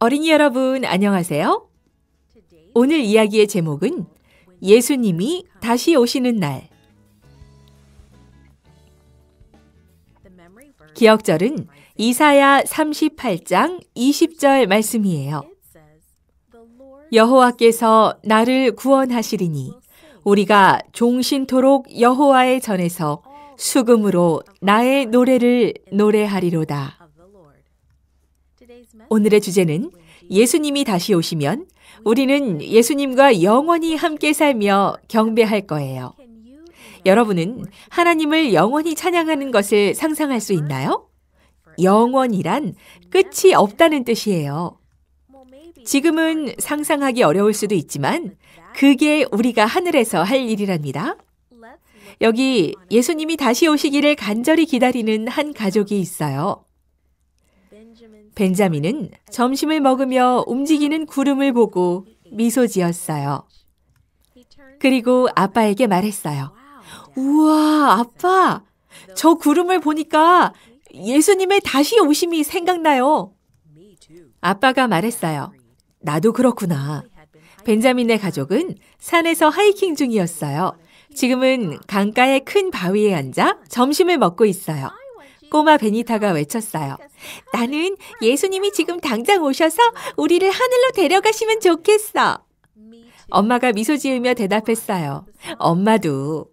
어린이 여러분, 안녕하세요. 오늘 이야기의 제목은 예수님이 다시 오시는 날. 기억절은 이사야 38장 20절 말씀이에요. 여호와께서 나를 구원하시리니 우리가 종신토록 여호와의 전에서 수금으로 나의 노래를 노래하리로다. 오늘의 주제는 예수님이 다시 오시면 우리는 예수님과 영원히 함께 살며 경배할 거예요. 여러분은 하나님을 영원히 찬양하는 것을 상상할 수 있나요? 영원이란 끝이 없다는 뜻이에요. 지금은 상상하기 어려울 수도 있지만 그게 우리가 하늘에서 할 일이랍니다. 여기 예수님이 다시 오시기를 간절히 기다리는 한 가족이 있어요. 벤자민은 점심을 먹으며 움직이는 구름을 보고 미소 지었어요. 그리고 아빠에게 말했어요. 우와, 아빠! 저 구름을 보니까 예수님의 다시 오심이 생각나요. 아빠가 말했어요. 나도 그렇구나. 벤자민의 가족은 산에서 하이킹 중이었어요. 지금은 강가의 큰 바위에 앉아 점심을 먹고 있어요. 꼬마 베니타가 외쳤어요. 나는 예수님이 지금 당장 오셔서 우리를 하늘로 데려가시면 좋겠어. 엄마가 미소 지으며 대답했어요. 엄마도.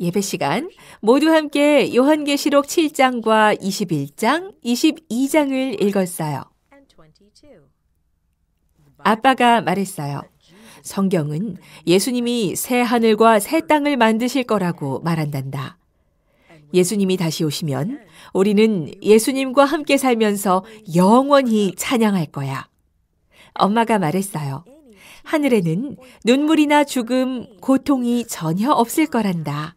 예배 시간 모두 함께 요한계시록 7장과 21장, 22장을 읽었어요. 아빠가 말했어요. 성경은 예수님이 새 하늘과 새 땅을 만드실 거라고 말한단다. 예수님이 다시 오시면 우리는 예수님과 함께 살면서 영원히 찬양할 거야. 엄마가 말했어요. 하늘에는 눈물이나 죽음, 고통이 전혀 없을 거란다.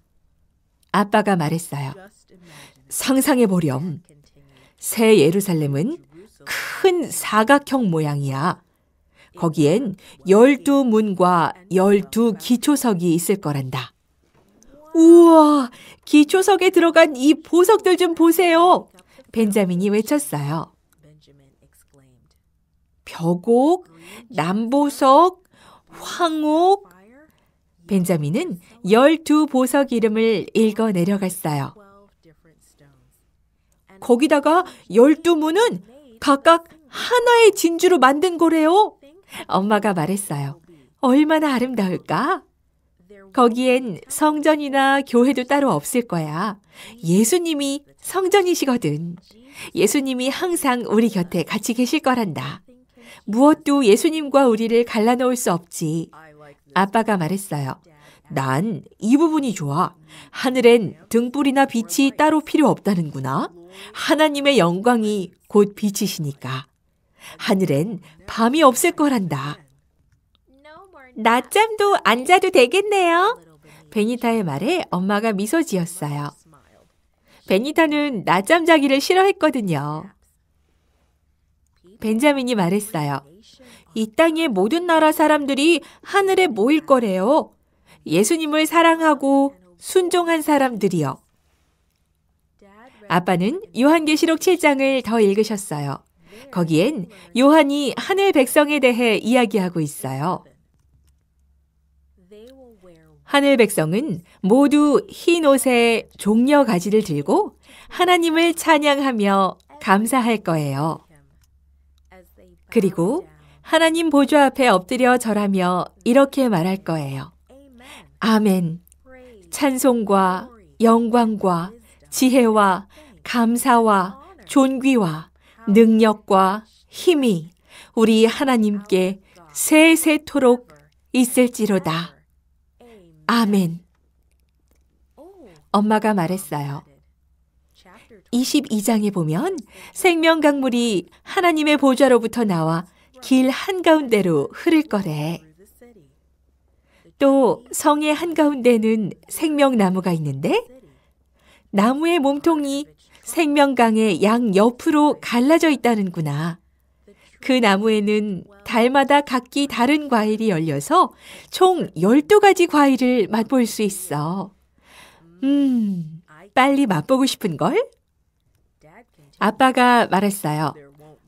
아빠가 말했어요. 상상해 보렴. 새 예루살렘은 큰 사각형 모양이야. 거기엔 열두 문과 열두 기초석이 있을 거란다. 우와, 기초석에 들어간 이 보석들 좀 보세요. 벤자민이 외쳤어요. 벼곡, 남보석, 황옥. 벤자민은 열두 보석 이름을 읽어 내려갔어요. 거기다가 열두 문은 각각 하나의 진주로 만든 거래요. 엄마가 말했어요. 얼마나 아름다울까? 거기엔 성전이나 교회도 따로 없을 거야. 예수님이 성전이시거든. 예수님이 항상 우리 곁에 같이 계실 거란다. 무엇도 예수님과 우리를 갈라놓을 수 없지. 아빠가 말했어요. 난 이 부분이 좋아. 하늘엔 등불이나 빛이 따로 필요 없다는구나. 하나님의 영광이 곧 빛이시니까. 하늘엔 밤이 없을 거란다. 낮잠도 안 자도 되겠네요. 베니타의 말에 엄마가 미소 지었어요. 베니타는 낮잠 자기를 싫어했거든요. 벤자민이 말했어요. 이 땅의 모든 나라 사람들이 하늘에 모일 거래요. 예수님을 사랑하고 순종한 사람들이요. 아빠는 요한계시록 7장을 더 읽으셨어요. 거기엔 요한이 하늘 백성에 대해 이야기하고 있어요. 하늘 백성은 모두 흰 옷에 종려 가지를 들고 하나님을 찬양하며 감사할 거예요. 그리고 하나님 보좌 앞에 엎드려 절하며 이렇게 말할 거예요. 아멘. 찬송과 영광과 지혜와 감사와 존귀와 능력과 힘이 우리 하나님께 세세토록 있을지로다. 아멘. 엄마가 말했어요. 22장에 보면 생명 강물이 하나님의 보좌로부터 나와 길 한가운데로 흐를 거래. 또 성의 한가운데는 생명나무가 있는데 나무의 몸통이 생명강의 양 옆으로 갈라져 있다는구나. 그 나무에는 달마다 각기 다른 과일이 열려서 총 12가지 과일을 맛볼 수 있어. 음, 빨리 맛보고 싶은걸? 아빠가 말했어요.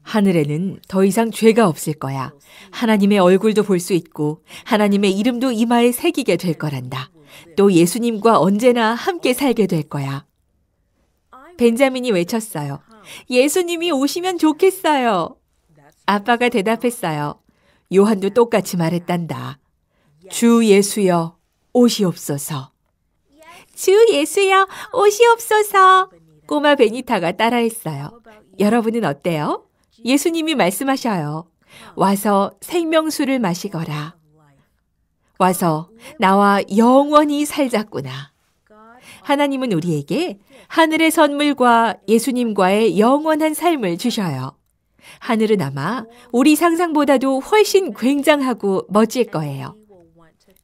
하늘에는 더 이상 죄가 없을 거야. 하나님의 얼굴도 볼 수 있고, 하나님의 이름도 이마에 새기게 될 거란다. 또 예수님과 언제나 함께 살게 될 거야. 벤자민이 외쳤어요. 예수님이 오시면 좋겠어요. 아빠가 대답했어요. 요한도 똑같이 말했단다. 주 예수여, 오시옵소서. 주 예수여, 오시옵소서. 꼬마 베니타가 따라했어요. 여러분은 어때요? 예수님이 말씀하셔요. 와서 생명수를 마시거라. 와서 나와 영원히 살자꾸나. 하나님은 우리에게 하늘의 선물과 예수님과의 영원한 삶을 주셔요. 하늘은 아마 우리 상상보다도 훨씬 굉장하고 멋질 거예요.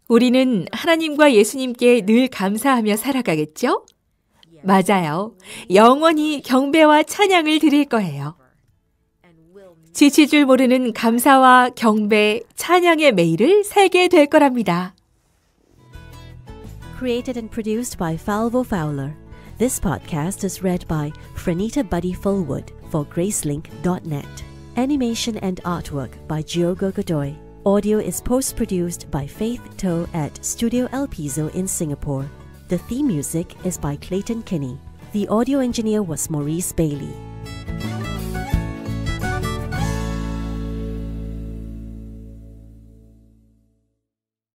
우리는 하나님과 예수님께 늘 감사하며 살아가겠죠? 맞아요. 영원히 경배와 찬양을 드릴 거예요. 지칠 줄 모르는 감사와 경배, 찬양의 매일을 살게 될 거랍니다. Created and produced by Falvo Fowler. This podcast is read by Franita Buddy Fullwood for Gracelink.net. Animation and artwork by Giogo Godoy. Audio is post produced by Faith Toe at Studio El Piso in Singapore. The theme music is by Clayton Kinney. The audio engineer was Maurice Bailey.